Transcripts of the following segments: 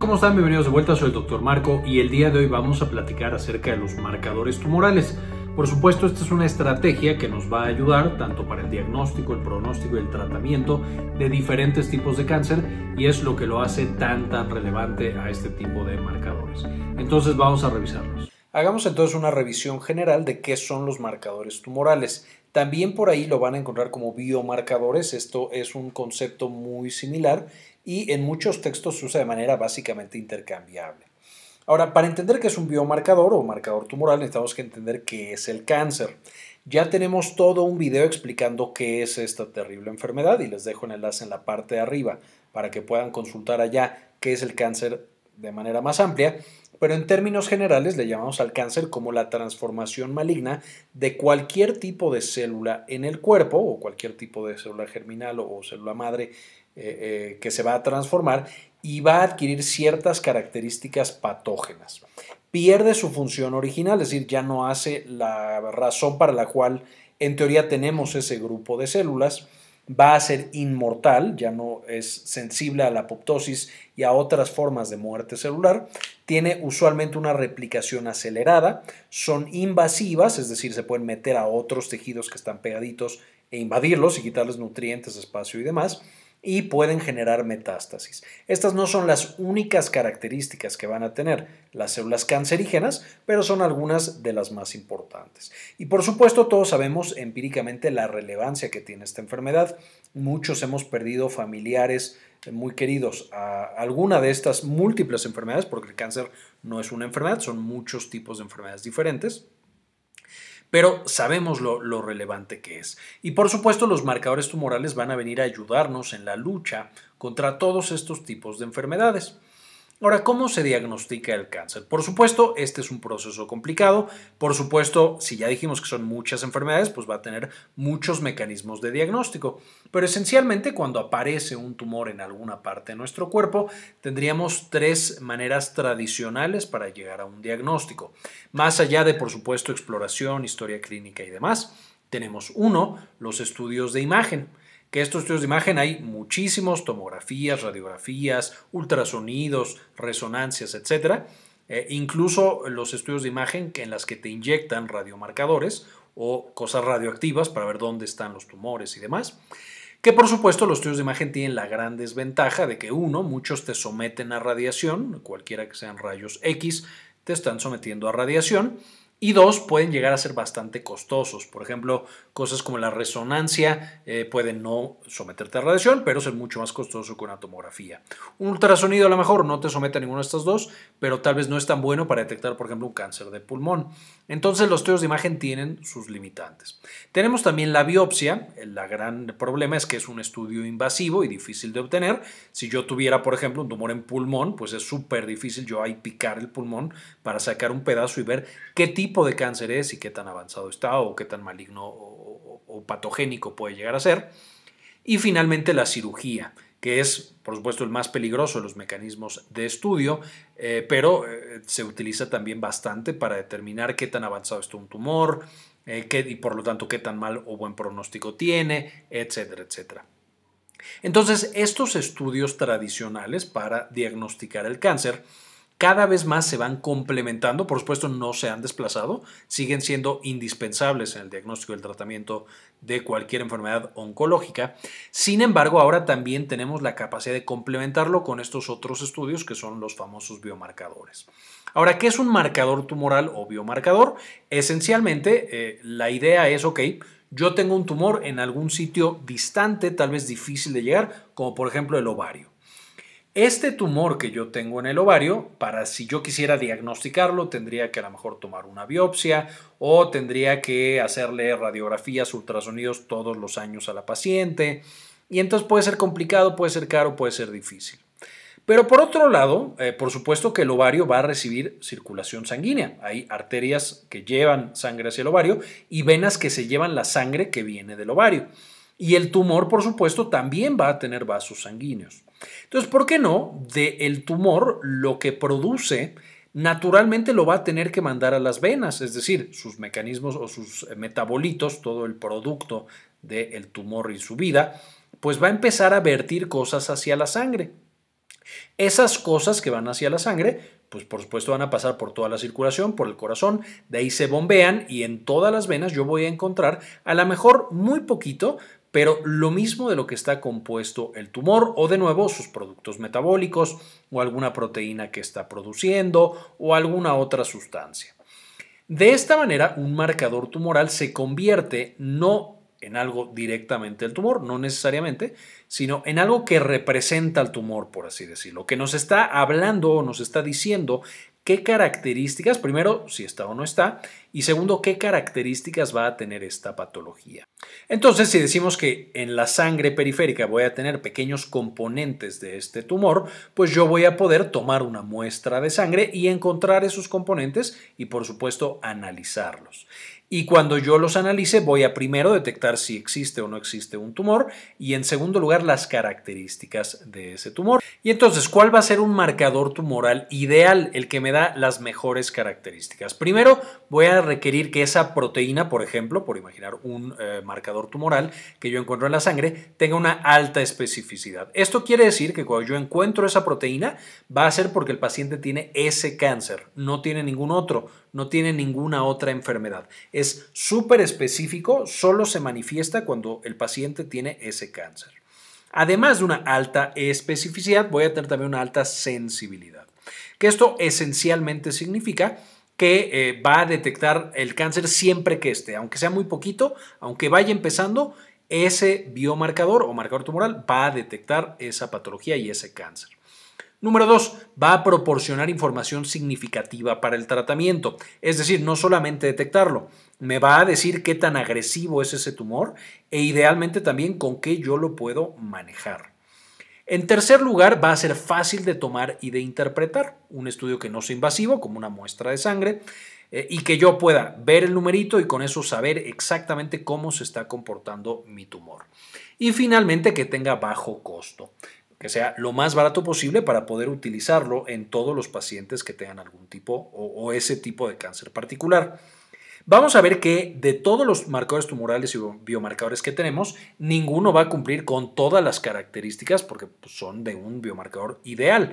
¿Cómo están? Bienvenidos de vuelta, soy el Dr. Marco y el día de hoy vamos a platicar acerca de los marcadores tumorales. Por supuesto, esta es una estrategia que nos va a ayudar tanto para el diagnóstico, el pronóstico y el tratamiento de diferentes tipos de cáncer y es lo que lo hace tan tan relevante a este tipo de marcadores. Entonces vamos a revisarlos. Hagamos entonces una revisión general de qué son los marcadores tumorales. También por ahí lo van a encontrar como biomarcadores, esto es un concepto muy similar y en muchos textos se usa de manera básicamente intercambiable. Ahora, para entender qué es un biomarcador o marcador tumoral, necesitamos que entender qué es el cáncer. Ya tenemos todo un video explicando qué es esta terrible enfermedad y les dejo el enlace en la parte de arriba para que puedan consultar allá qué es el cáncer de manera más amplia pero en términos generales le llamamos al cáncer como la transformación maligna de cualquier tipo de célula en el cuerpo o cualquier tipo de célula germinal o célula madre eh, eh, que se va a transformar y va a adquirir ciertas características patógenas. Pierde su función original, es decir, ya no hace la razón para la cual en teoría tenemos ese grupo de células va a ser inmortal, ya no es sensible a la apoptosis y a otras formas de muerte celular, tiene usualmente una replicación acelerada, son invasivas, es decir, se pueden meter a otros tejidos que están pegaditos e invadirlos y quitarles nutrientes, espacio y demás y pueden generar metástasis. Estas no son las únicas características que van a tener las células cancerígenas, pero son algunas de las más importantes. Y por supuesto, todos sabemos empíricamente la relevancia que tiene esta enfermedad. Muchos hemos perdido familiares muy queridos a alguna de estas múltiples enfermedades, porque el cáncer no es una enfermedad, son muchos tipos de enfermedades diferentes pero sabemos lo, relevante que es. Y por supuesto los marcadores tumorales van a venir a ayudarnos en la lucha contra todos estos tipos de enfermedades. Ahora, ¿cómo se diagnostica el cáncer? Por supuesto, este es un proceso complicado. Por supuesto, si ya dijimos que son muchas enfermedades, pues va a tener muchos mecanismos de diagnóstico. Pero esencialmente, cuando aparece un tumor en alguna parte de nuestro cuerpo, tendríamos tres maneras tradicionales para llegar a un diagnóstico. Más allá de, por supuesto, exploración, historia clínica y demás, tenemos uno, los estudios de imagen que estos estudios de imagen hay muchísimos, tomografías, radiografías, ultrasonidos, resonancias, etc. Eh, incluso los estudios de imagen en las que te inyectan radiomarcadores o cosas radioactivas para ver dónde están los tumores y demás. Que por supuesto los estudios de imagen tienen la gran desventaja de que uno, muchos te someten a radiación, cualquiera que sean rayos X, te están sometiendo a radiación y dos, pueden llegar a ser bastante costosos. Por ejemplo, cosas como la resonancia eh, pueden no someterte a radiación, pero ser mucho más costoso que una tomografía. Un ultrasonido a lo mejor no te somete a ninguna de estas dos, pero tal vez no es tan bueno para detectar, por ejemplo, un cáncer de pulmón. Entonces, los estudios de imagen tienen sus limitantes. Tenemos también la biopsia. El gran problema es que es un estudio invasivo y difícil de obtener. Si yo tuviera, por ejemplo, un tumor en pulmón, pues es súper difícil yo ahí picar el pulmón para sacar un pedazo y ver qué tipo de cáncer es y qué tan avanzado está o qué tan maligno o, patogénico puede llegar a ser. Y finalmente la cirugía, que es, por supuesto, el más peligroso de los mecanismos de estudio, eh, pero eh, se utiliza también bastante para determinar qué tan avanzado está un tumor eh, y, por lo tanto, qué tan mal o buen pronóstico tiene, etcétera, etcétera. Entonces, estos estudios tradicionales para diagnosticar el cáncer cada vez más se van complementando, por supuesto no se han desplazado, siguen siendo indispensables en el diagnóstico y el tratamiento de cualquier enfermedad oncológica. Sin embargo, ahora también tenemos la capacidad de complementarlo con estos otros estudios que son los famosos biomarcadores. Ahora, ¿qué es un marcador tumoral o biomarcador? Esencialmente, eh, la idea es, ok, yo tengo un tumor en algún sitio distante, tal vez difícil de llegar, como por ejemplo el ovario. Este tumor que yo tengo en el ovario, para si yo quisiera diagnosticarlo, tendría que a lo mejor tomar una biopsia o tendría que hacerle radiografías, ultrasonidos todos los años a la paciente. Y entonces puede ser complicado, puede ser caro, puede ser difícil. Pero por otro lado, eh, por supuesto que el ovario va a recibir circulación sanguínea. Hay arterias que llevan sangre hacia el ovario y venas que se llevan la sangre que viene del ovario. Y el tumor, por supuesto, también va a tener vasos sanguíneos. Entonces, ¿por qué no? De el tumor lo que produce naturalmente lo va a tener que mandar a las venas, es decir, sus mecanismos o sus eh, metabolitos, todo el producto del tumor y su vida, pues va a empezar a vertir cosas hacia la sangre. Esas cosas que van hacia la sangre, pues por supuesto van a pasar por toda la circulación, por el corazón, de ahí se bombean y en todas las venas yo voy a encontrar a lo mejor muy poquito, pero lo mismo de lo que está compuesto el tumor o de nuevo sus productos metabólicos o alguna proteína que está produciendo o alguna otra sustancia. De esta manera, un marcador tumoral se convierte no en algo directamente el tumor, no necesariamente, sino en algo que representa al tumor, por así decirlo, que nos está hablando o nos está diciendo ¿Qué características? Primero, si está o no está. Y segundo, ¿qué características va a tener esta patología? Entonces, si decimos que en la sangre periférica voy a tener pequeños componentes de este tumor, pues yo voy a poder tomar una muestra de sangre y encontrar esos componentes y, por supuesto, analizarlos. Y cuando yo los analice, voy a primero detectar si existe o no existe un tumor y en segundo lugar las características de ese tumor. Y entonces, ¿cuál va a ser un marcador tumoral ideal, el que me da las mejores características? Primero, voy a requerir que esa proteína, por ejemplo, por imaginar un eh, marcador tumoral que yo encuentro en la sangre, tenga una alta especificidad. Esto quiere decir que cuando yo encuentro esa proteína, va a ser porque el paciente tiene ese cáncer, no tiene ningún otro, no tiene ninguna otra enfermedad. Es súper específico, solo se manifiesta cuando el paciente tiene ese cáncer. Además de una alta especificidad, voy a tener también una alta sensibilidad, que esto esencialmente significa que eh, va a detectar el cáncer siempre que esté, aunque sea muy poquito, aunque vaya empezando, ese biomarcador o marcador tumoral va a detectar esa patología y ese cáncer. Número dos, Va a proporcionar información significativa para el tratamiento, es decir, no solamente detectarlo, me va a decir qué tan agresivo es ese tumor e idealmente también con qué yo lo puedo manejar. En tercer lugar, va a ser fácil de tomar y de interpretar, un estudio que no sea invasivo, como una muestra de sangre, eh, y que yo pueda ver el numerito y con eso saber exactamente cómo se está comportando mi tumor. Y finalmente, que tenga bajo costo que sea lo más barato posible para poder utilizarlo en todos los pacientes que tengan algún tipo o, ese tipo de cáncer particular. Vamos a ver que de todos los marcadores tumorales y biomarcadores que tenemos, ninguno va a cumplir con todas las características porque pues, son de un biomarcador ideal.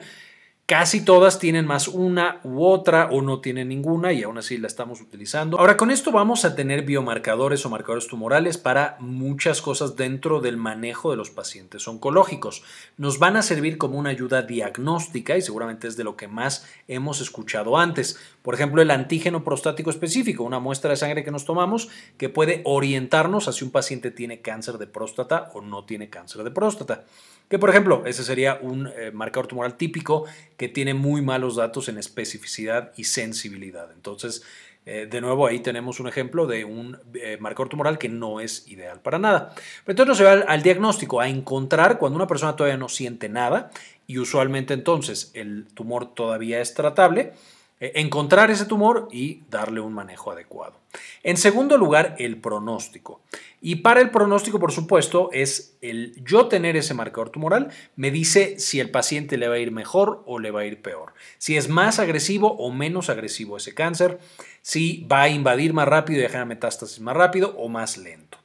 Casi todas tienen más una u otra o no tienen ninguna y aún así la estamos utilizando. Ahora con esto vamos a tener biomarcadores o marcadores tumorales para muchas cosas dentro del manejo de los pacientes oncológicos. Nos van a servir como una ayuda diagnóstica y seguramente es de lo que más hemos escuchado antes. Por ejemplo, el antígeno prostático específico, una muestra de sangre que nos tomamos que puede orientarnos a si un paciente tiene cáncer de próstata o no tiene cáncer de próstata. Que por ejemplo, ese sería un eh, marcador tumoral típico que tiene muy malos datos en especificidad y sensibilidad. Entonces, eh, de nuevo, ahí tenemos un ejemplo de un eh, marcador tumoral que no es ideal para nada. Pero entonces nos va al, diagnóstico, a encontrar cuando una persona todavía no siente nada y usualmente entonces el tumor todavía es tratable, eh, encontrar ese tumor y darle un manejo adecuado. En segundo lugar, el pronóstico. Y para el pronóstico, por supuesto, es el yo tener ese marcador tumoral, me dice si el paciente le va a ir mejor o le va a ir peor, si es más agresivo o menos agresivo ese cáncer, si va a invadir más rápido y dejar metástasis más rápido o más lento.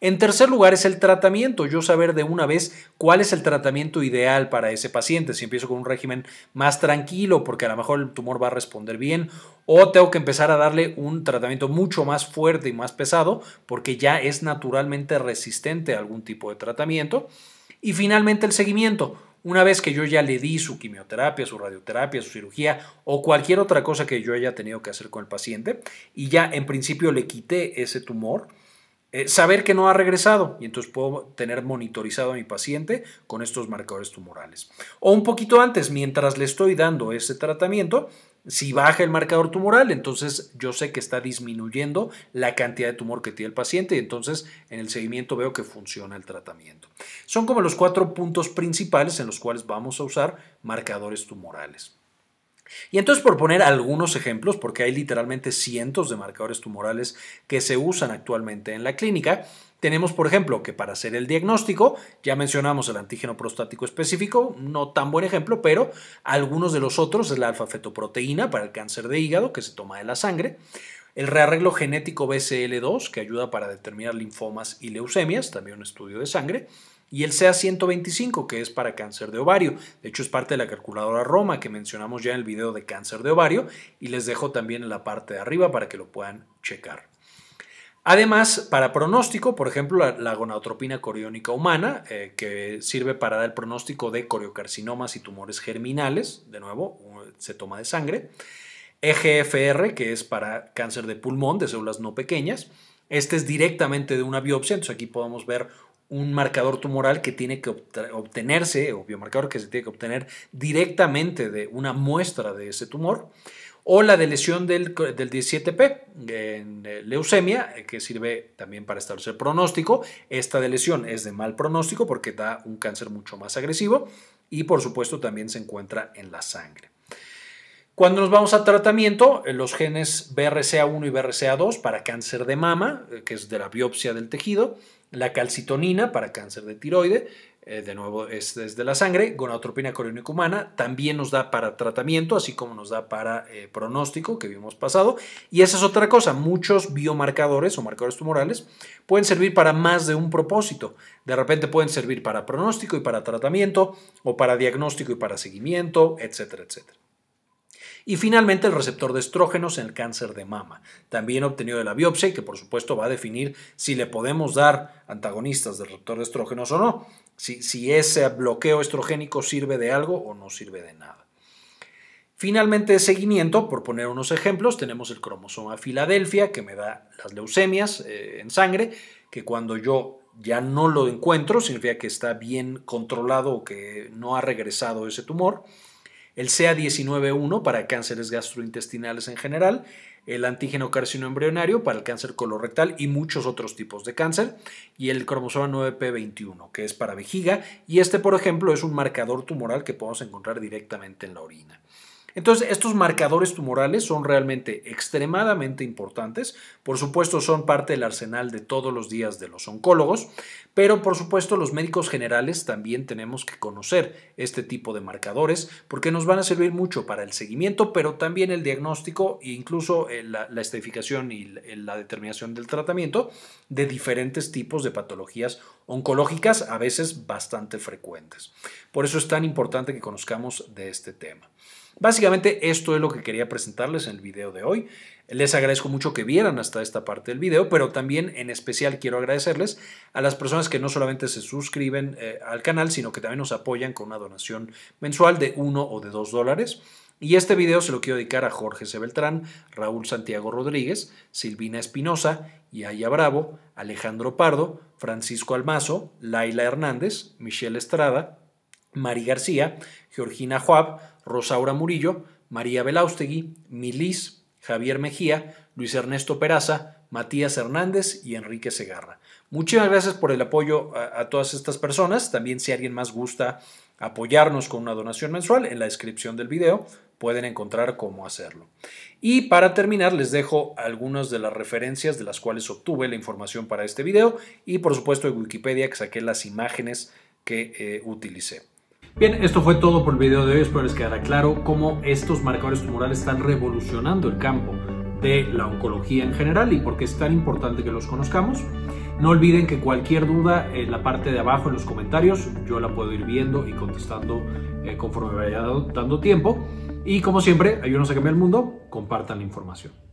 En tercer lugar es el tratamiento, yo saber de una vez cuál es el tratamiento ideal para ese paciente, si empiezo con un régimen más tranquilo porque a lo mejor el tumor va a responder bien o tengo que empezar a darle un tratamiento mucho más fuerte y más pesado porque ya es naturalmente resistente a algún tipo de tratamiento. Y finalmente el seguimiento. Una vez que yo ya le di su quimioterapia, su radioterapia, su cirugía o cualquier otra cosa que yo haya tenido que hacer con el paciente y ya en principio le quité ese tumor, eh, saber que no ha regresado y entonces puedo tener monitorizado a mi paciente con estos marcadores tumorales. O un poquito antes, mientras le estoy dando ese tratamiento, si baja el marcador tumoral, entonces yo sé que está disminuyendo la cantidad de tumor que tiene el paciente y entonces en el seguimiento veo que funciona el tratamiento. Son como los cuatro puntos principales en los cuales vamos a usar marcadores tumorales. Y entonces por poner algunos ejemplos, porque hay literalmente cientos de marcadores tumorales que se usan actualmente en la clínica, tenemos por ejemplo que para hacer el diagnóstico, ya mencionamos el antígeno prostático específico, no tan buen ejemplo, pero algunos de los otros es la alfa-fetoproteína para el cáncer de hígado que se toma de la sangre, el rearreglo genético BCL2 que ayuda para determinar linfomas y leucemias, también un estudio de sangre, y el CA125, que es para cáncer de ovario. De hecho, es parte de la calculadora Roma que mencionamos ya en el video de cáncer de ovario y les dejo también en la parte de arriba para que lo puedan checar. Además, para pronóstico, por ejemplo, la, gonadotropina coriónica humana, eh, que sirve para dar el pronóstico de coriocarcinomas y tumores germinales, de nuevo, se toma de sangre. EGFR, que es para cáncer de pulmón de células no pequeñas. Este es directamente de una biopsia, entonces aquí podemos ver un marcador tumoral que tiene que obtenerse, o biomarcador que se tiene que obtener directamente de una muestra de ese tumor, o la de lesión del, 17P en eh, leucemia, eh, que sirve también para establecer pronóstico. Esta de lesión es de mal pronóstico porque da un cáncer mucho más agresivo y por supuesto también se encuentra en la sangre. Cuando nos vamos a tratamiento, eh, los genes BRCA1 y BRCA2 para cáncer de mama, que es de la biopsia del tejido, la calcitonina para cáncer de tiroide, eh, de nuevo es desde la sangre. Gonadotropina coriónica humana también nos da para tratamiento, así como nos da para eh, pronóstico que vimos pasado. Y esa es otra cosa, muchos biomarcadores o marcadores tumorales pueden servir para más de un propósito. De repente pueden servir para pronóstico y para tratamiento, o para diagnóstico y para seguimiento, etcétera, etcétera. Y finalmente el receptor de estrógenos en el cáncer de mama, también obtenido de la biopsia y que por supuesto va a definir si le podemos dar antagonistas del receptor de estrógenos o no, si, ese bloqueo estrogénico sirve de algo o no sirve de nada. Finalmente, seguimiento, por poner unos ejemplos, tenemos el cromosoma Filadelfia, que me da las leucemias eh, en sangre, que cuando yo ya no lo encuentro, significa que está bien controlado o que no ha regresado ese tumor el CA19-1 para cánceres gastrointestinales en general, el antígeno embrionario para el cáncer colorectal y muchos otros tipos de cáncer, y el cromosoma 9P21, que es para vejiga, y este, por ejemplo, es un marcador tumoral que podemos encontrar directamente en la orina. Entonces, estos marcadores tumorales son realmente extremadamente importantes. Por supuesto, son parte del arsenal de todos los días de los oncólogos, pero por supuesto los médicos generales también tenemos que conocer este tipo de marcadores porque nos van a servir mucho para el seguimiento, pero también el diagnóstico e incluso eh, la, la esterificación y eh, la determinación del tratamiento de diferentes tipos de patologías oncológicas, a veces bastante frecuentes. Por eso es tan importante que conozcamos de este tema. Básicamente esto es lo que quería presentarles en el video de hoy. Les agradezco mucho que vieran hasta esta parte del video, pero también en especial quiero agradecerles a las personas que no solamente se suscriben eh, al canal, sino que también nos apoyan con una donación mensual de uno o de dos dólares. Y este video se lo quiero dedicar a Jorge C. Beltrán, Raúl Santiago Rodríguez, Silvina Espinosa, Yaya Bravo, Alejandro Pardo, Francisco Almazo, Laila Hernández, Michelle Estrada, Mari García, Georgina Juab, Rosaura Murillo, María Belaustegui, Milis, Javier Mejía, Luis Ernesto Peraza, Matías Hernández y Enrique Segarra. Muchas gracias por el apoyo a, todas estas personas. También si alguien más gusta apoyarnos con una donación mensual, en la descripción del video pueden encontrar cómo hacerlo. Y para terminar les dejo algunas de las referencias de las cuales obtuve la información para este video y por supuesto en Wikipedia que saqué las imágenes que eh, utilicé. Bien, esto fue todo por el video de hoy. Espero les quedará claro cómo estos marcadores tumorales están revolucionando el campo de la oncología en general y por qué es tan importante que los conozcamos. No olviden que cualquier duda en la parte de abajo en los comentarios yo la puedo ir viendo y contestando eh, conforme vaya dando tiempo. Y como siempre, ayúdenos a cambiar el mundo, compartan la información.